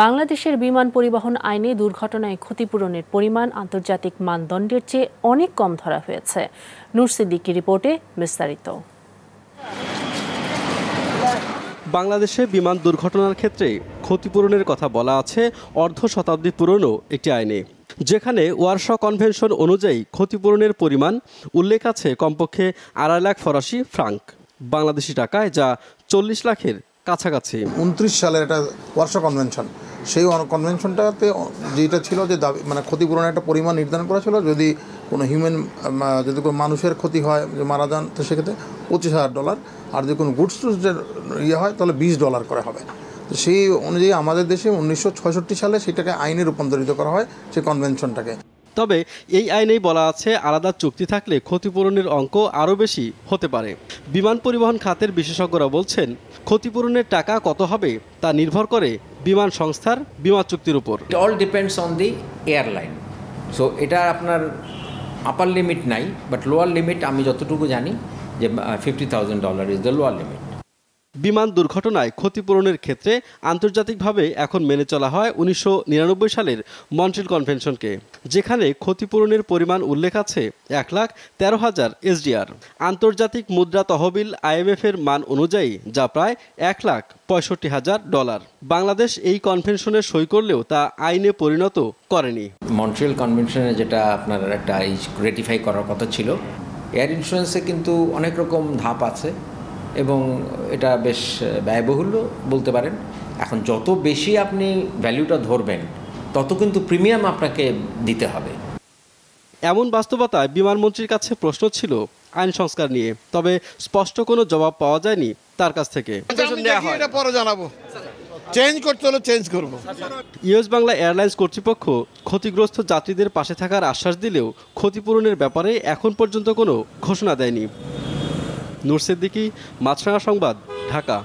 বাংলাদেশের বিমান পরিবহন আইনে দুর্ঘটনায় ক্ষতিপূরণের পরিমাণ আন্তর্জাতিক মানদণ্ডের চেয়ে অনেক কম ধরা হয়েছে নুরসিদ্দিকি রিপোর্টে বিস্তারিত বাংলাদেশে বিমান দুর্ঘটনার ক্ষেত্রে ক্ষতিপূরণের কথা বলা আছে অর্ধ শতাব্দী পুরনো একটি আইনে যেখানে ওয়ার্স কনভেনশন অনুযায়ী ক্ষতিপূরণের পরিমাণ উল্লেখ আছে কমপক্ষে আড়াই লাখ ফরাসি ফ্রাঙ্ক বাংলাদেশি টাকায় যা চল্লিশ লাখের কাছাকাছি উনত্রিশ সালের একটা ওয়ার্শ কনভেনশন সেই কনভেনশনটাতে যেটা ছিল যে দাবি মানে ক্ষতিপূরণের একটা পরিমাণ নির্ধারণ করা ছিল যদি কোনো হিউম্যান যদি কোনো মানুষের ক্ষতি হয় যে মারা যান তো সেক্ষেত্রে পঁচিশ হাজার ডলার আর যদি কোনো গুডস টুডসের ইয়ে হয় তাহলে বিশ ডলার করে হবে তো সেই অনুযায়ী আমাদের দেশে উনিশশো সালে সেটাকে আইনে রূপান্তরিত করা হয় সেই কনভেনশনটাকে তবে এই আইনেই বলা আছে আলাদা চুক্তি থাকলে ক্ষতিপূরণের অঙ্ক আরও বেশি হতে পারে বিমান পরিবহন খাতের বিশেষজ্ঞরা বলছেন ক্ষতিপূরণের টাকা কত হবে তা নির্ভর করে বিমান সংস্থার বিমা চুক্তির উপর all depends on the airline so এটা আপনার আপার লিমিট নাই বাট লোয়ার লিমিট আমি যতটুকু জানি যে fifty thousand dollar is the lower limit বিমান দুর্ঘটনায় ক্ষতিপূরণের ক্ষেত্রে আন্তর্জাতিকভাবে এখন মেনে চলা হয় উনিশশো সালের মন্ট্রিল কনভেনশনকে যেখানে ক্ষতিপূরণের পরিমাণ উল্লেখ আছে এক লাখ তেরো হাজার এসডিআর আন্তর্জাতিক মুদ্রা তহবিল আইএমএফের মান অনুযায়ী যা প্রায় এক লাখ পঁয়ষট্টি হাজার ডলার বাংলাদেশ এই কনভেনশনে সই করলেও তা আইনে পরিণত করেনি মন্ট্রিয়াল কনভেনশনে যেটা আপনার একটা রেটিফাই করার কথা ছিল এয়ার ইন্স্যুরেন্সে কিন্তু অনেক রকম ধাপ আছে এবং এটা বেশ ব্যয়বহুল্য বলতে পারেন এখন যত বেশি আপনি ভ্যালুটা ধরবেন তত কিন্তু প্রিমিয়াম আপনাকে দিতে হবে এমন বাস্তবতায় বিমানমন্ত্রীর কাছে প্রশ্ন ছিল আইন সংস্কার নিয়ে তবে স্পষ্ট কোনো জবাব পাওয়া যায়নি তার কাছ থেকে পরে জানাবো চেঞ্জ করতে হলে চেঞ্জ করবো ইউএস বাংলা এয়ারলাইন্স কর্তৃপক্ষ ক্ষতিগ্রস্ত যাত্রীদের পাশে থাকার আশ্বাস দিলেও ক্ষতিপূরণের ব্যাপারে এখন পর্যন্ত কোনো ঘোষণা দেয়নি নুরসিদ্দিকি মাছরাঙা সংবাদ ঢাকা